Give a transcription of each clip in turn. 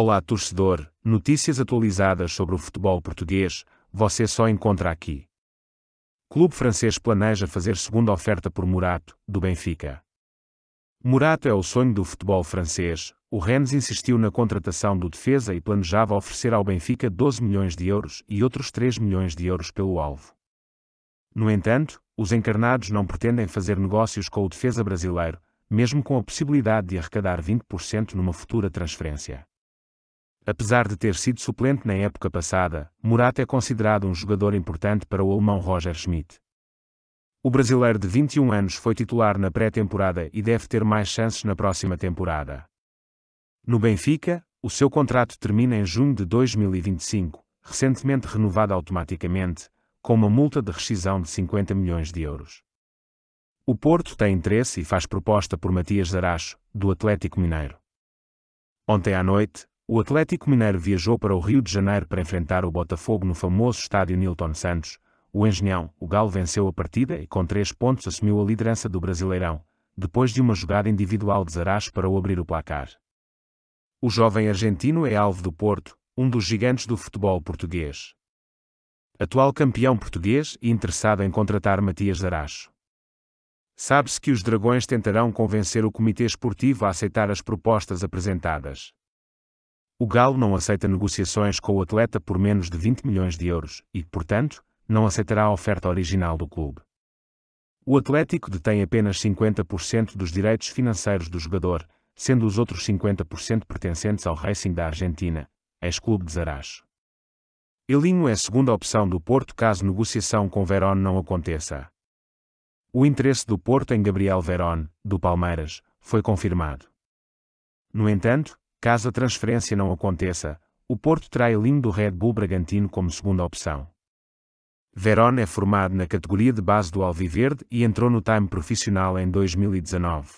Olá torcedor, notícias atualizadas sobre o futebol português, você só encontra aqui. Clube francês planeja fazer segunda oferta por Murato, do Benfica. Murato é o sonho do futebol francês. O Rennes insistiu na contratação do defesa e planejava oferecer ao Benfica 12 milhões de euros e outros 3 milhões de euros pelo alvo. No entanto, os encarnados não pretendem fazer negócios com o defesa brasileiro, mesmo com a possibilidade de arrecadar 20% numa futura transferência. Apesar de ter sido suplente na época passada, Murata é considerado um jogador importante para o alemão Roger Schmidt. O brasileiro de 21 anos foi titular na pré-temporada e deve ter mais chances na próxima temporada. No Benfica, o seu contrato termina em junho de 2025, recentemente renovado automaticamente, com uma multa de rescisão de 50 milhões de euros. O Porto tem interesse e faz proposta por Matias Zaracho, do Atlético Mineiro. Ontem à noite, o Atlético Mineiro viajou para o Rio de Janeiro para enfrentar o Botafogo no famoso estádio Nilton Santos. O Engenhão, o Galo venceu a partida e com três pontos assumiu a liderança do Brasileirão, depois de uma jogada individual de Zaracho para o abrir o placar. O jovem argentino é alvo do Porto, um dos gigantes do futebol português. Atual campeão português e interessado em contratar Matias Zaracho. Sabe-se que os Dragões tentarão convencer o Comitê Esportivo a aceitar as propostas apresentadas. O Galo não aceita negociações com o atleta por menos de 20 milhões de euros e, portanto, não aceitará a oferta original do clube. O Atlético detém apenas 50% dos direitos financeiros do jogador, sendo os outros 50% pertencentes ao Racing da Argentina, ex-clube de Zaracho. Elinho é a segunda opção do Porto caso negociação com Verón não aconteça. O interesse do Porto em Gabriel Verón, do Palmeiras, foi confirmado. No entanto, Caso a transferência não aconteça, o Porto terá Elinho do Red Bull Bragantino como segunda opção. Verón é formado na categoria de base do Alviverde e entrou no time profissional em 2019.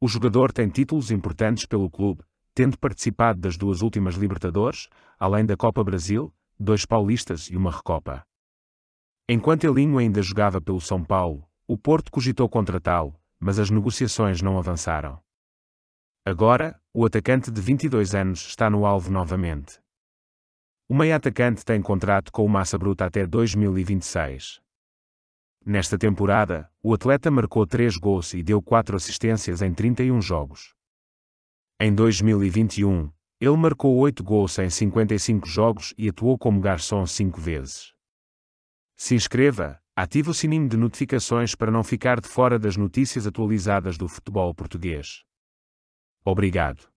O jogador tem títulos importantes pelo clube, tendo participado das duas últimas Libertadores, além da Copa Brasil, dois Paulistas e uma Recopa. Enquanto Elinho ainda jogava pelo São Paulo, o Porto cogitou contratá-lo, mas as negociações não avançaram. Agora, o atacante de 22 anos está no alvo novamente. O meia-atacante tem contrato com o Massa Bruta até 2026. Nesta temporada, o atleta marcou 3 gols e deu 4 assistências em 31 jogos. Em 2021, ele marcou 8 gols em 55 jogos e atuou como garçom 5 vezes. Se inscreva, ative o sininho de notificações para não ficar de fora das notícias atualizadas do futebol português. Obrigado.